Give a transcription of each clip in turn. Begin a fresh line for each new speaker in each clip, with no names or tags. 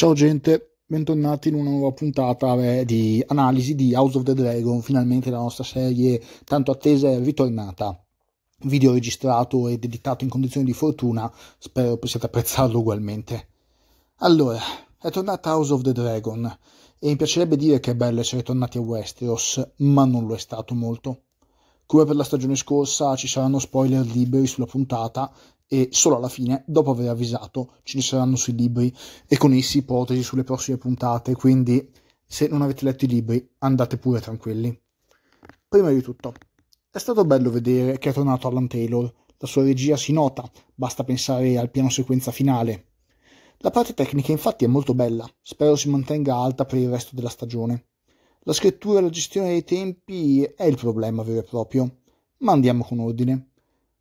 Ciao gente, bentornati in una nuova puntata beh, di analisi di House of the Dragon, finalmente la nostra serie tanto attesa è ritornata. Video registrato ed editato in condizioni di fortuna, spero possiate apprezzarlo ugualmente. Allora, è tornata House of the Dragon e mi piacerebbe dire che è bello essere tornati a Westeros, ma non lo è stato molto. Come per la stagione scorsa ci saranno spoiler liberi sulla puntata e solo alla fine, dopo aver avvisato, ce ne saranno sui libri e con essi ipotesi sulle prossime puntate, quindi se non avete letto i libri andate pure tranquilli. Prima di tutto, è stato bello vedere che è tornato Alan Taylor, la sua regia si nota, basta pensare al piano sequenza finale. La parte tecnica infatti è molto bella, spero si mantenga alta per il resto della stagione. La scrittura e la gestione dei tempi è il problema vero e proprio, ma andiamo con ordine.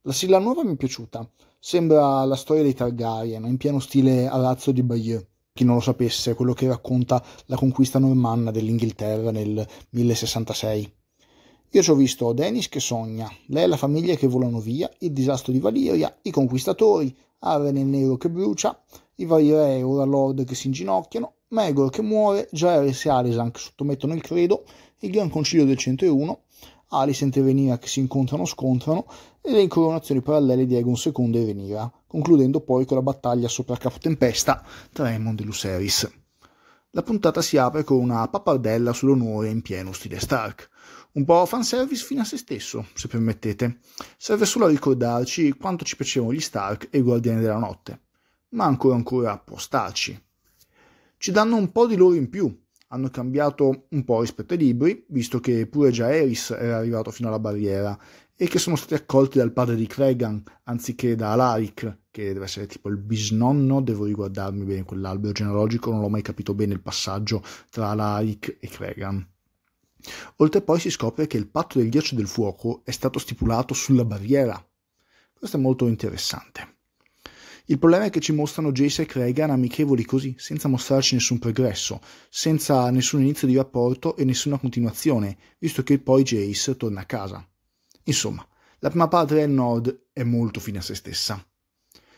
La sigla nuova mi è piaciuta, Sembra la storia dei Targaryen, in pieno stile Arazzo di Bayeux. Chi non lo sapesse, quello che racconta la conquista normanna dell'Inghilterra nel 1066. Io ci ho visto Denis che sogna, lei e la famiglia che volano via, il disastro di Valiria, i conquistatori, Arre il nero che brucia, i vari re e ora lord che si inginocchiano, Megor che muore, Jaeris e Alisan che sottomettono il credo, il gran concilio del 101, ali e Veniva che si incontrano scontrano e le incoronazioni parallele di Egon II e Veniva, concludendo poi con la battaglia sopra Capotempesta tra Emond e Luceris. La puntata si apre con una pappardella sull'onore in pieno stile Stark. Un po' fanservice fino a se stesso, se permettete. Serve solo a ricordarci quanto ci piacevano gli Stark e i Guardiani della Notte. Ma ancora ancora può starci. Ci danno un po' di loro in più, hanno cambiato un po' rispetto ai libri, visto che pure già Eris era arrivato fino alla barriera, e che sono stati accolti dal padre di Cregan anziché da Alaric, che deve essere tipo il bisnonno, devo riguardarmi bene quell'albero genealogico, non l'ho mai capito bene il passaggio tra Alaric e Cregan. Oltre poi si scopre che il patto del ghiaccio e del fuoco è stato stipulato sulla barriera. Questo è molto interessante. Il problema è che ci mostrano Jace e Cregan amichevoli così, senza mostrarci nessun progresso, senza nessun inizio di rapporto e nessuna continuazione, visto che poi Jace torna a casa. Insomma, la prima parte del Nord è molto fine a se stessa.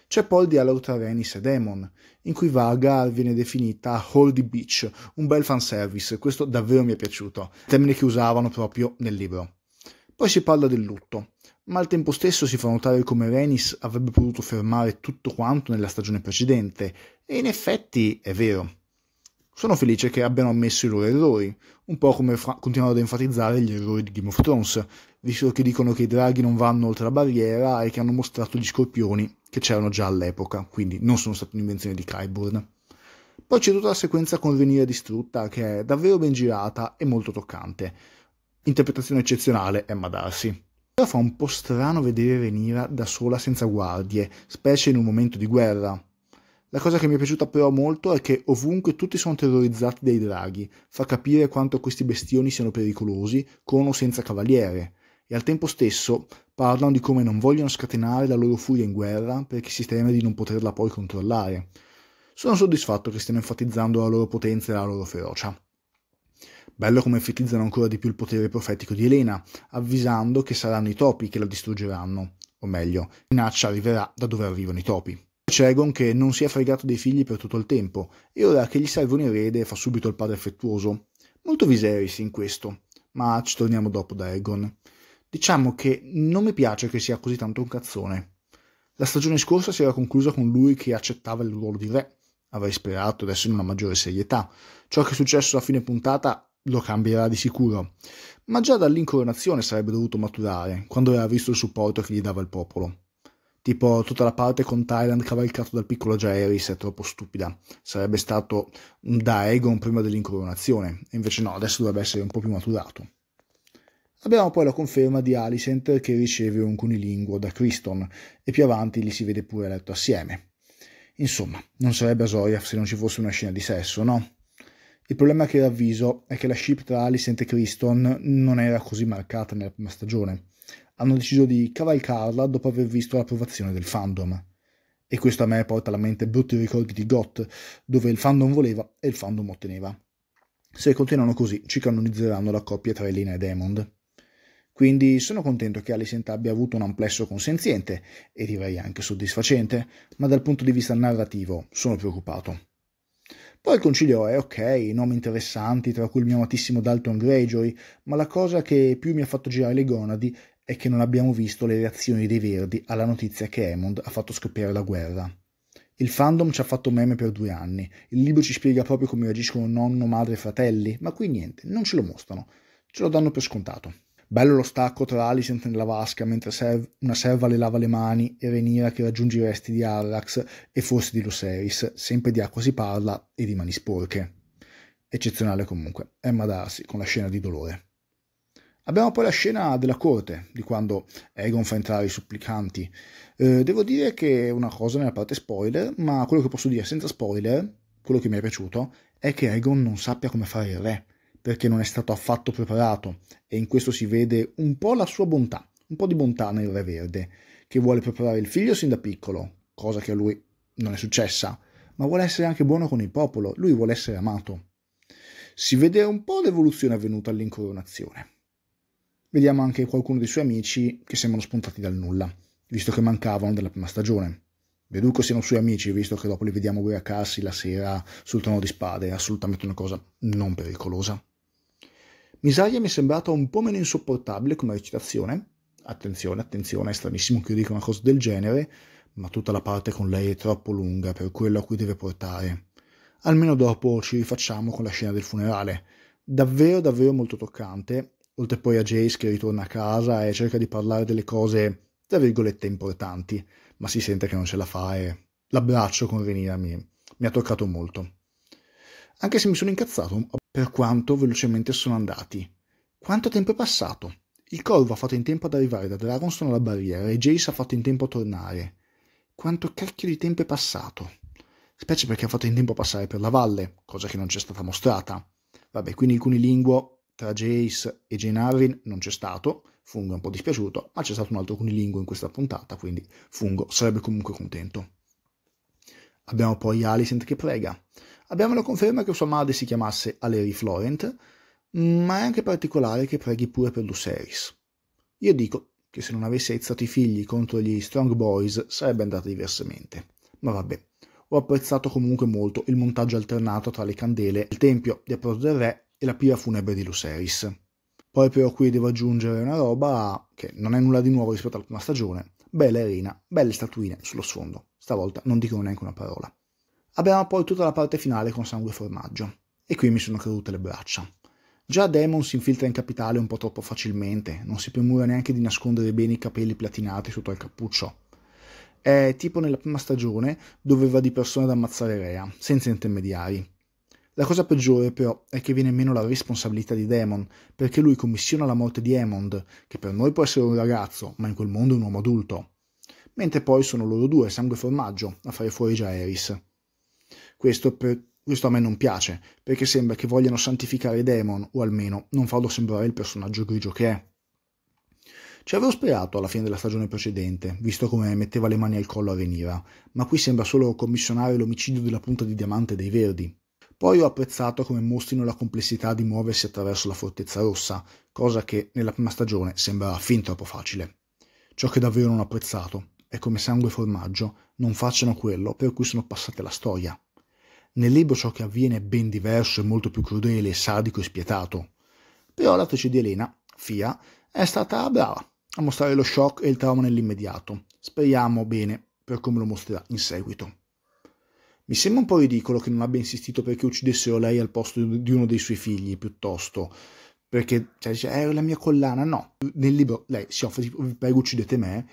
C'è poi il dialogo tra Renis e Demon, in cui Varga viene definita Holdy Beach, un bel fanservice, questo davvero mi è piaciuto, termine che usavano proprio nel libro. Poi si parla del lutto, ma al tempo stesso si fa notare come Renis avrebbe potuto fermare tutto quanto nella stagione precedente, e in effetti è vero. Sono felice che abbiano ammesso i loro errori, un po' come fra- continuano ad enfatizzare gli errori di Game of Thrones, visto che dicono che i draghi non vanno oltre la barriera e che hanno mostrato gli scorpioni che c'erano già all'epoca, quindi non sono state un'invenzione di Kyburn. Poi c'è tutta la sequenza con Rhaenyra distrutta che è davvero ben girata e molto toccante Interpretazione eccezionale, Emma Darcy. Però fa un po' strano vedere Renira da sola senza guardie, specie in un momento di guerra. La cosa che mi è piaciuta però molto è che ovunque tutti sono terrorizzati dai draghi, fa capire quanto questi bestioni siano pericolosi, con o senza cavaliere, e al tempo stesso parlano di come non vogliono scatenare la loro furia in guerra perché si teme di non poterla poi controllare. Sono soddisfatto che stiano enfatizzando la loro potenza e la loro ferocia. Bello come enfatizzano ancora di più il potere profetico di Elena, avvisando che saranno i topi che la distruggeranno, o meglio, la minaccia arriverà da dove arrivano i topi. C'è Egon che non si è fregato dei figli per tutto il tempo, e ora che gli serve un erede fa subito il padre affettuoso. Molto Viserys in questo, ma ci torniamo dopo da Egon. Diciamo che non mi piace che sia così tanto un cazzone. La stagione scorsa si era conclusa con lui che accettava il ruolo di re, avrei sperato adesso in una maggiore serietà. Ciò che è successo a fine puntata lo cambierà di sicuro, ma già dall'incoronazione sarebbe dovuto maturare, quando aveva visto il supporto che gli dava il popolo. Tipo tutta la parte con Thailand cavalcato dal piccolo Jaeris è troppo stupida. Sarebbe stato un Egon prima dell'incoronazione, e invece no, adesso dovrebbe essere un po' più maturato. Abbiamo poi la conferma di Alicent che riceve un cunilinguo da Criston e più avanti li si vede pure letto assieme. Insomma, non sarebbe Azoriaf se non ci fosse una scena di sesso, no? Il problema che ravviso è che la ship tra Alice e Criston non era così marcata nella prima stagione. Hanno deciso di cavalcarla dopo aver visto l'approvazione del fandom. E questo a me porta alla mente brutti ricordi di Got, dove il fandom voleva e il fandom otteneva. Se continuano così, ci canonizzeranno la coppia tra Elena e Demond. Quindi sono contento che Alicent abbia avuto un amplesso consenziente e direi anche soddisfacente, ma dal punto di vista narrativo sono preoccupato. Poi il concilio è ok, nomi interessanti, tra cui il mio amatissimo Dalton Greyjoy, ma la cosa che più mi ha fatto girare le gonadi è che non abbiamo visto le reazioni dei Verdi alla notizia che Hammond ha fatto scoppiare la guerra. Il fandom ci ha fatto meme per due anni, il libro ci spiega proprio come reagiscono nonno, madre e fratelli, ma qui niente, non ce lo mostrano, ce lo danno per scontato. Bello lo stacco tra Alicent nella vasca mentre serv- una serva le lava le mani e Renira che raggiunge i resti di Arrax e forse di Luceris, sempre di acqua si parla e di mani sporche. Eccezionale comunque, Emma Darcy con la scena di dolore. Abbiamo poi la scena della corte, di quando Egon fa entrare i supplicanti. Eh, devo dire che è una cosa nella parte spoiler, ma quello che posso dire senza spoiler, quello che mi è piaciuto, è che Egon non sappia come fare il re perché non è stato affatto preparato e in questo si vede un po' la sua bontà, un po' di bontà nel Re Verde, che vuole preparare il figlio sin da piccolo, cosa che a lui non è successa, ma vuole essere anche buono con il popolo, lui vuole essere amato. Si vede un po' l'evoluzione avvenuta all'incoronazione. Vediamo anche qualcuno dei suoi amici che sembrano spuntati dal nulla, visto che mancavano dalla prima stagione. Deduco siano suoi amici, visto che dopo li vediamo ubriacarsi la sera sul trono di spade, è assolutamente una cosa non pericolosa. Misaria mi è sembrata un po' meno insopportabile come recitazione. Attenzione, attenzione, è stranissimo che io dica una cosa del genere, ma tutta la parte con lei è troppo lunga per quello a cui deve portare. Almeno dopo ci rifacciamo con la scena del funerale. Davvero, davvero molto toccante. Oltre poi a Jace che ritorna a casa e cerca di parlare delle cose, tra virgolette, importanti, ma si sente che non ce la fa e l'abbraccio con Renina mi, mi ha toccato molto. Anche se mi sono incazzato per quanto velocemente sono andati. Quanto tempo è passato? Il Corvo ha fatto in tempo ad arrivare da Dragonstone alla barriera e Jace ha fatto in tempo a tornare. Quanto cacchio di tempo è passato? Specie perché ha fatto in tempo a passare per la valle, cosa che non c'è stata mostrata. Vabbè, quindi il cunilinguo tra Jace e Jane Arvin non c'è stato, Fungo è un po' dispiaciuto, ma c'è stato un altro cunilinguo in questa puntata, quindi Fungo sarebbe comunque contento. Abbiamo poi Alicent che prega. Abbiamo la conferma che sua madre si chiamasse Aleri Florent, ma è anche particolare che preghi pure per Luceris. Io dico che se non avesse aizzato i figli contro gli Strong Boys sarebbe andata diversamente. Ma vabbè, ho apprezzato comunque molto il montaggio alternato tra le candele, il tempio di Approdo del Re e la pira funebre di Luceris. Poi però qui devo aggiungere una roba che non è nulla di nuovo rispetto alla prima stagione. Bella arena, belle statuine sullo sfondo. Stavolta non dicono neanche una parola. Abbiamo poi tutta la parte finale con sangue e formaggio. E qui mi sono cadute le braccia. Già Demon si infiltra in capitale un po' troppo facilmente, non si premura neanche di nascondere bene i capelli platinati sotto al cappuccio. È tipo nella prima stagione dove va di persona ad ammazzare Rea, senza intermediari. La cosa peggiore però è che viene meno la responsabilità di Demon, perché lui commissiona la morte di Hammond, che per noi può essere un ragazzo, ma in quel mondo è un uomo adulto. Mentre poi sono loro due, sangue e formaggio, a fare fuori già Eris. Questo, per, questo a me non piace, perché sembra che vogliano santificare Demon, o almeno non farlo sembrare il personaggio grigio che è. Ci avevo sperato alla fine della stagione precedente, visto come metteva le mani al collo a Venira, ma qui sembra solo commissionare l'omicidio della punta di diamante dei Verdi. Poi ho apprezzato come mostrino la complessità di muoversi attraverso la Fortezza Rossa, cosa che nella prima stagione sembrava fin troppo facile. Ciò che davvero non ho apprezzato è come sangue e formaggio non facciano quello per cui sono passate la storia, nel libro ciò che avviene è ben diverso e molto più crudele, sadico e spietato. Però l'attrice di Elena, Fia, è stata brava a mostrare lo shock e il trauma nell'immediato. Speriamo bene per come lo mostrerà in seguito. Mi sembra un po' ridicolo che non abbia insistito perché uccidessero lei al posto di uno dei suoi figli, piuttosto. Perché cioè, dice, eh, è la mia collana. No, nel libro lei si offre, vi prego uccidete me,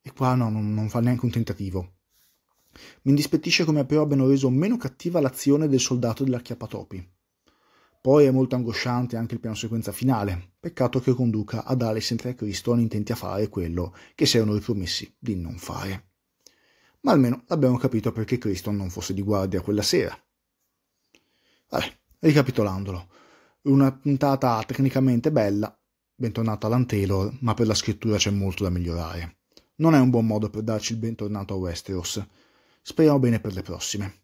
e qua no, non, non fa neanche un tentativo. Mi indispettisce come però abbiano reso meno cattiva l'azione del soldato dell'acchiappatopi. Poi è molto angosciante anche il piano sequenza finale. Peccato che conduca ad Alice e Cristo non intenti a fare quello che si erano ripromessi di non fare. Ma almeno abbiamo capito perché Cristo non fosse di guardia quella sera. Vabbè, ricapitolandolo. Una puntata tecnicamente bella, bentornata all'An Taylor, ma per la scrittura c'è molto da migliorare. Non è un buon modo per darci il bentornato a Westeros, Speriamo bene per le prossime.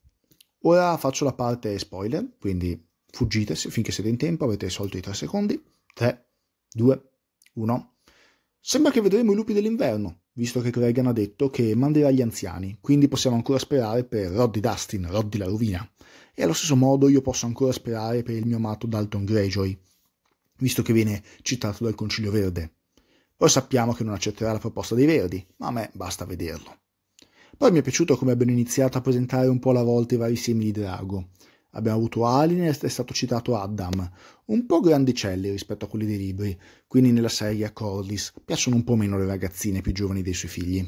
Ora faccio la parte spoiler, quindi fuggite finché siete in tempo, avete solito i 3 secondi. 3, 2, 1. Sembra che vedremo i lupi dell'inverno, visto che Cregan ha detto che manderà gli anziani, quindi possiamo ancora sperare per Roddy Dustin, Roddy la rovina. E allo stesso modo io posso ancora sperare per il mio amato Dalton Greyjoy, visto che viene citato dal Concilio Verde. Ora sappiamo che non accetterà la proposta dei Verdi, ma a me basta vederlo. Poi mi è piaciuto come abbiano iniziato a presentare un po' alla volta i vari semi di drago. Abbiamo avuto Alien e è stato citato Adam, un po' grandicelli rispetto a quelli dei libri, quindi nella serie a Cordis piacciono un po' meno le ragazzine più giovani dei suoi figli.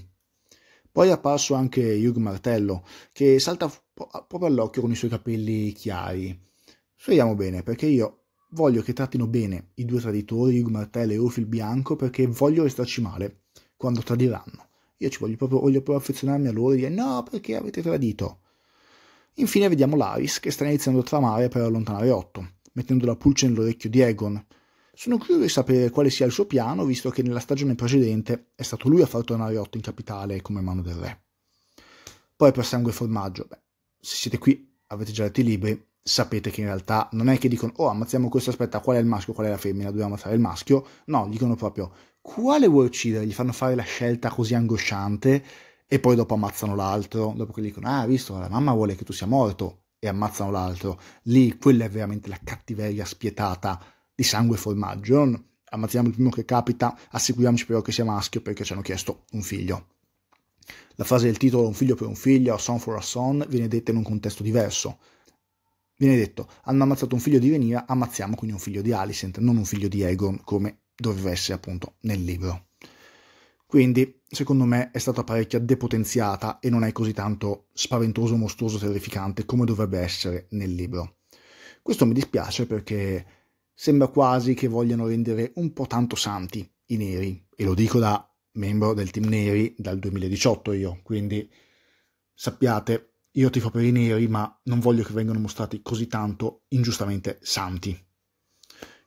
Poi è apparso anche Hugh Martello, che salta proprio all'occhio con i suoi capelli chiari. Speriamo bene, perché io voglio che trattino bene i due traditori, Hugh Martello e Rufil Bianco, perché voglio restarci male quando tradiranno. Io ci voglio proprio, voglio proprio affezionarmi a loro e dire no perché avete tradito. Infine vediamo Laris che sta iniziando a tramare per allontanare Otto, mettendo la pulce nell'orecchio di Egon. Sono curioso di sapere quale sia il suo piano, visto che nella stagione precedente è stato lui a far tornare Otto in capitale come mano del re. Poi per sangue e formaggio, beh, se siete qui, avete già letto i libri, sapete che in realtà non è che dicono oh ammazziamo questo, aspetta qual è il maschio, qual è la femmina, dobbiamo ammazzare il maschio, no, dicono proprio quale vuoi uccidere? Gli fanno fare la scelta così angosciante e poi dopo ammazzano l'altro, dopo che gli dicono, ah, visto, la mamma vuole che tu sia morto e ammazzano l'altro. Lì quella è veramente la cattiveria spietata di sangue e formaggio. Non ammazziamo il primo che capita, assicuriamoci però che sia maschio perché ci hanno chiesto un figlio. La frase del titolo Un figlio per un figlio, a son for a son, viene detta in un contesto diverso. Viene detto, hanno ammazzato un figlio di Rhaenyra, ammazziamo quindi un figlio di Alicent, non un figlio di Egon, come doveva essere appunto nel libro. Quindi, secondo me, è stata parecchia depotenziata e non è così tanto spaventoso, mostruoso, terrificante come dovrebbe essere nel libro. Questo mi dispiace perché sembra quasi che vogliano rendere un po' tanto santi i neri, e lo dico da membro del team neri dal 2018 io, quindi sappiate, io tifo per i neri, ma non voglio che vengano mostrati così tanto ingiustamente santi.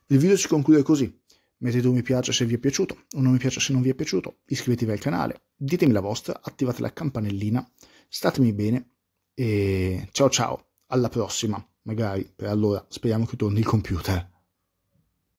Il video si conclude così, Mettete un mi piace se vi è piaciuto, un non mi piace se non vi è piaciuto, iscrivetevi al canale, ditemi la vostra, attivate la campanellina, statemi bene e ciao ciao, alla prossima, magari per allora speriamo che torni il computer.